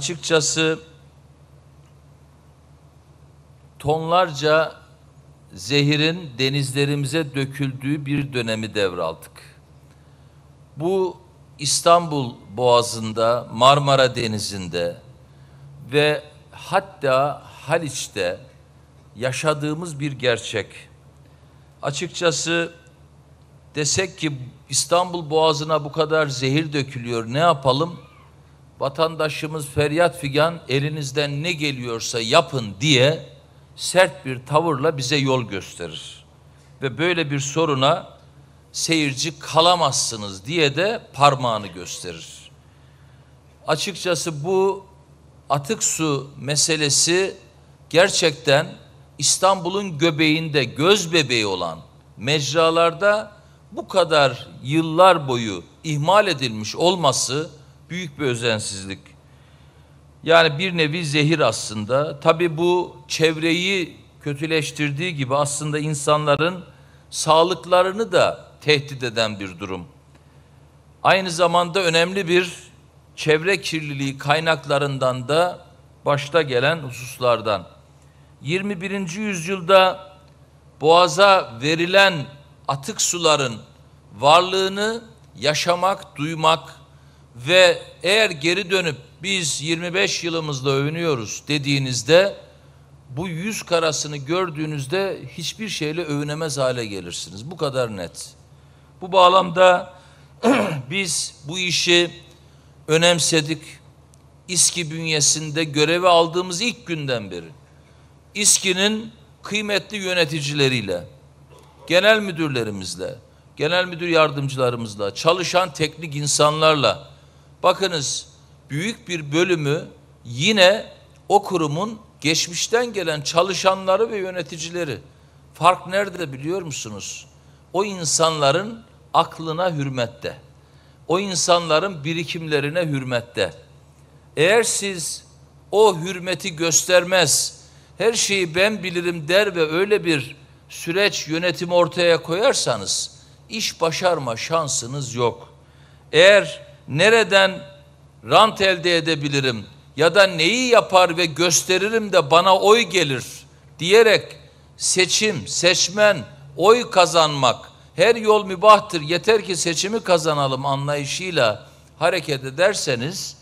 açıkçası tonlarca zehirin denizlerimize döküldüğü bir dönemi devraldık. Bu İstanbul Boğazı'nda, Marmara Denizi'nde ve hatta Haliç'te yaşadığımız bir gerçek. Açıkçası desek ki İstanbul Boğazı'na bu kadar zehir dökülüyor ne yapalım? vatandaşımız feryat figan elinizden ne geliyorsa yapın diye sert bir tavırla bize yol gösterir. Ve böyle bir soruna seyirci kalamazsınız diye de parmağını gösterir. Açıkçası bu atık su meselesi gerçekten İstanbul'un göbeğinde göz bebeği olan mecralarda bu kadar yıllar boyu ihmal edilmiş olması büyük bir özensizlik. Yani bir nevi zehir aslında. Tabi bu çevreyi kötüleştirdiği gibi aslında insanların sağlıklarını da tehdit eden bir durum. Aynı zamanda önemli bir çevre kirliliği kaynaklarından da başta gelen hususlardan. 21. yüzyılda boğaza verilen atık suların varlığını yaşamak, duymak, ve eğer geri dönüp biz 25 yılımızla övünüyoruz dediğinizde bu yüz karasını gördüğünüzde hiçbir şeyle övünemez hale gelirsiniz. Bu kadar net. Bu bağlamda biz bu işi önemsedik. İSKİ bünyesinde görevi aldığımız ilk günden beri İSKİ'nin kıymetli yöneticileriyle, genel müdürlerimizle, genel müdür yardımcılarımızla, çalışan teknik insanlarla Bakınız büyük bir bölümü yine o kurumun geçmişten gelen çalışanları ve yöneticileri. Fark nerede biliyor musunuz? O insanların aklına hürmette. O insanların birikimlerine hürmette. Eğer siz o hürmeti göstermez, her şeyi ben bilirim der ve öyle bir süreç yönetim ortaya koyarsanız iş başarma şansınız yok. Eğer nereden rant elde edebilirim ya da neyi yapar ve gösteririm de bana oy gelir diyerek seçim, seçmen, oy kazanmak her yol mübahtır yeter ki seçimi kazanalım anlayışıyla hareket ederseniz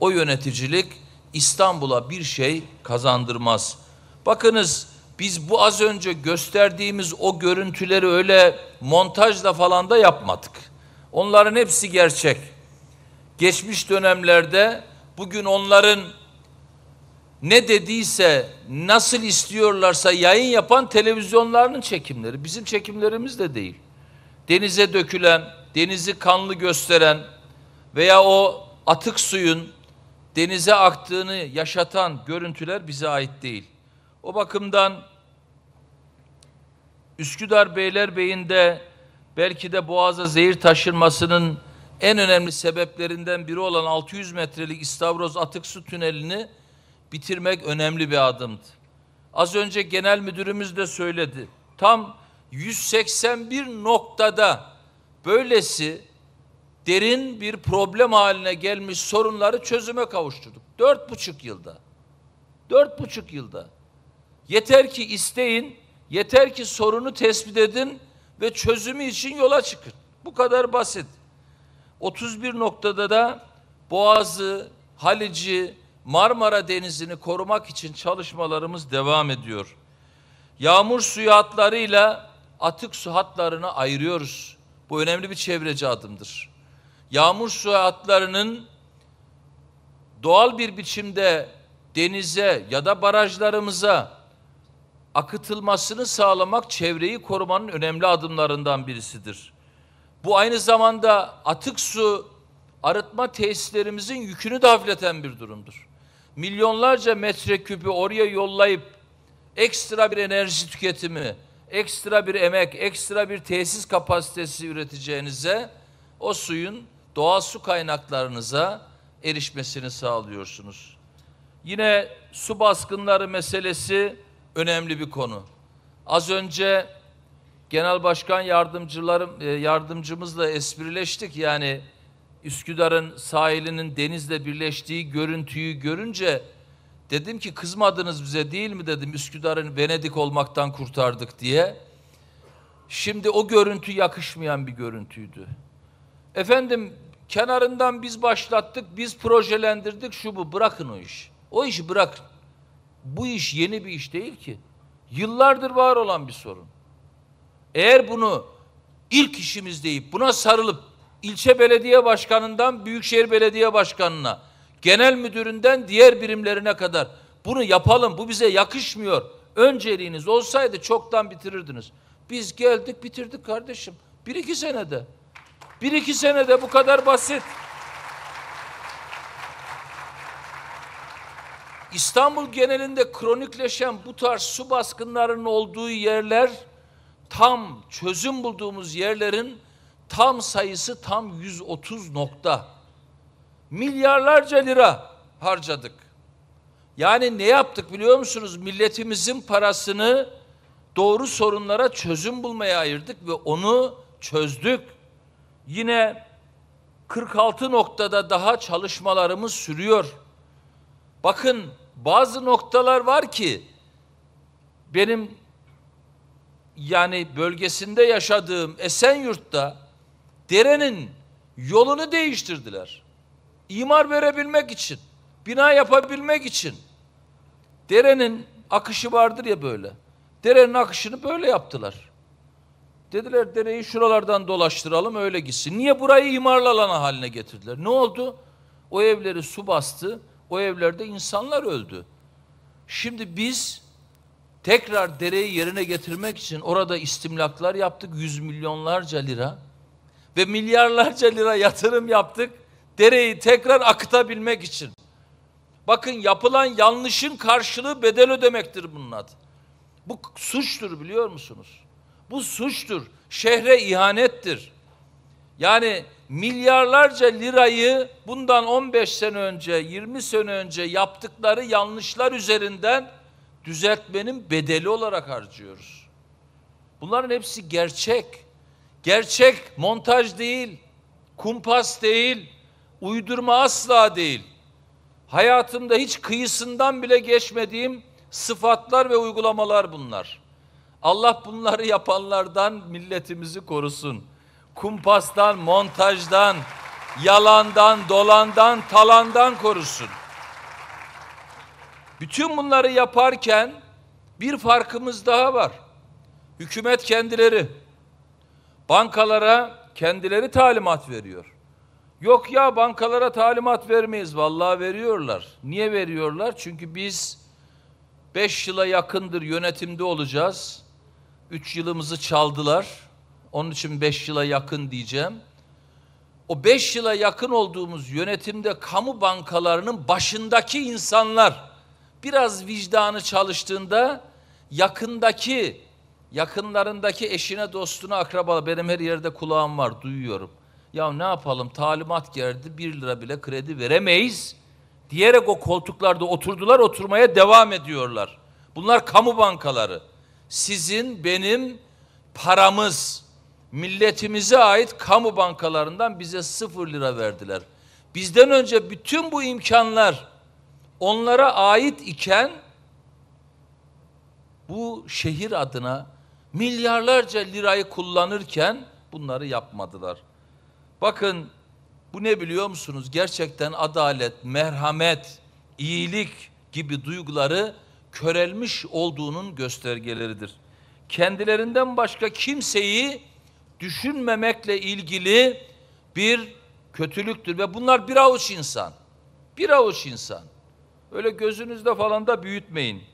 o yöneticilik İstanbul'a bir şey kazandırmaz. Bakınız biz bu az önce gösterdiğimiz o görüntüleri öyle montajla falan da yapmadık. Onların hepsi gerçek geçmiş dönemlerde bugün onların ne dediyse, nasıl istiyorlarsa yayın yapan televizyonlarının çekimleri. Bizim çekimlerimiz de değil. Denize dökülen, denizi kanlı gösteren veya o atık suyun denize aktığını yaşatan görüntüler bize ait değil. O bakımdan Üsküdar Beylerbeyi'nde belki de boğaza zehir taşırmasının en önemli sebeplerinden biri olan 600 metrelik İstavroz Atık Su Tüneli'ni bitirmek önemli bir adımdı. Az önce genel müdürümüz de söyledi. Tam 181 noktada böylesi derin bir problem haline gelmiş sorunları çözüme kavuşturduk. Dört buçuk yılda. Dört buçuk yılda. Yeter ki isteyin, yeter ki sorunu tespit edin ve çözümü için yola çıkın. Bu kadar basit. 31 noktada da Boğaz'ı, Halic'i, Marmara Denizi'ni korumak için çalışmalarımız devam ediyor. Yağmur suyu hatlarıyla atık su hatlarını ayırıyoruz. Bu önemli bir çevreci adımdır. Yağmur suyu hatlarının doğal bir biçimde denize ya da barajlarımıza akıtılmasını sağlamak çevreyi korumanın önemli adımlarından birisidir. Bu aynı zamanda atık su arıtma tesislerimizin yükünü de hafifleten bir durumdur. Milyonlarca metreküpü oraya yollayıp ekstra bir enerji tüketimi, ekstra bir emek, ekstra bir tesis kapasitesi üreteceğinize o suyun doğal su kaynaklarınıza erişmesini sağlıyorsunuz. Yine su baskınları meselesi önemli bir konu. Az önce genel başkan yardımcılarım e, yardımcımızla esprileştik. Yani Üsküdar'ın sahilinin denizle birleştiği görüntüyü görünce dedim ki kızmadınız bize değil mi dedim Üsküdar'ın Venedik olmaktan kurtardık diye. Şimdi o görüntü yakışmayan bir görüntüydü. Efendim kenarından biz başlattık, biz projelendirdik şu bu bırakın o iş. O işi bırak. Bu iş yeni bir iş değil ki. Yıllardır var olan bir sorun. Eğer bunu ilk işimiz deyip buna sarılıp ilçe belediye başkanından büyükşehir belediye başkanına, genel müdüründen diğer birimlerine kadar bunu yapalım bu bize yakışmıyor. Önceliğiniz olsaydı çoktan bitirirdiniz. Biz geldik bitirdik kardeşim. Bir iki senede. Bir iki senede bu kadar basit. İstanbul genelinde kronikleşen bu tarz su baskınlarının olduğu yerler tam çözüm bulduğumuz yerlerin tam sayısı tam 130 nokta. Milyarlarca lira harcadık. Yani ne yaptık biliyor musunuz? Milletimizin parasını doğru sorunlara çözüm bulmaya ayırdık ve onu çözdük. Yine 46 noktada daha çalışmalarımız sürüyor. Bakın bazı noktalar var ki benim yani bölgesinde yaşadığım Esenyurt'ta derenin yolunu değiştirdiler. İmar verebilmek için, bina yapabilmek için. Derenin akışı vardır ya böyle. Derenin akışını böyle yaptılar. Dediler dereyi şuralardan dolaştıralım öyle gitsin. Niye burayı imarlı alana haline getirdiler? Ne oldu? O evleri su bastı. O evlerde insanlar öldü. Şimdi biz tekrar dereyi yerine getirmek için orada istimlaklar yaptık yüz milyonlarca lira ve milyarlarca lira yatırım yaptık dereyi tekrar akıtabilmek için. Bakın yapılan yanlışın karşılığı bedel ödemektir bunun adı. Bu suçtur biliyor musunuz? Bu suçtur. Şehre ihanettir. Yani milyarlarca lirayı bundan 15 sene önce, 20 sene önce yaptıkları yanlışlar üzerinden düzeltmenin bedeli olarak harcıyoruz. Bunların hepsi gerçek. Gerçek montaj değil, kumpas değil, uydurma asla değil. Hayatımda hiç kıyısından bile geçmediğim sıfatlar ve uygulamalar bunlar. Allah bunları yapanlardan milletimizi korusun. Kumpastan, montajdan, yalandan, dolandan, talandan korusun. Bütün bunları yaparken bir farkımız daha var. Hükümet kendileri bankalara kendileri talimat veriyor. Yok ya bankalara talimat vermeyiz. Vallahi veriyorlar. Niye veriyorlar? Çünkü biz 5 yıla yakındır yönetimde olacağız. 3 yılımızı çaldılar. Onun için 5 yıla yakın diyeceğim. O 5 yıla yakın olduğumuz yönetimde kamu bankalarının başındaki insanlar biraz vicdanı çalıştığında yakındaki, yakınlarındaki eşine, dostuna, akrabala benim her yerde kulağım var, duyuyorum. Ya ne yapalım talimat geldi bir lira bile kredi veremeyiz diyerek o koltuklarda oturdular oturmaya devam ediyorlar. Bunlar kamu bankaları. Sizin benim paramız milletimize ait kamu bankalarından bize sıfır lira verdiler. Bizden önce bütün bu imkanlar onlara ait iken bu şehir adına milyarlarca lirayı kullanırken bunları yapmadılar. Bakın bu ne biliyor musunuz? Gerçekten adalet, merhamet, iyilik gibi duyguları körelmiş olduğunun göstergeleridir. Kendilerinden başka kimseyi düşünmemekle ilgili bir kötülüktür ve bunlar bir avuç insan. Bir avuç insan. Öyle gözünüzde falan da büyütmeyin.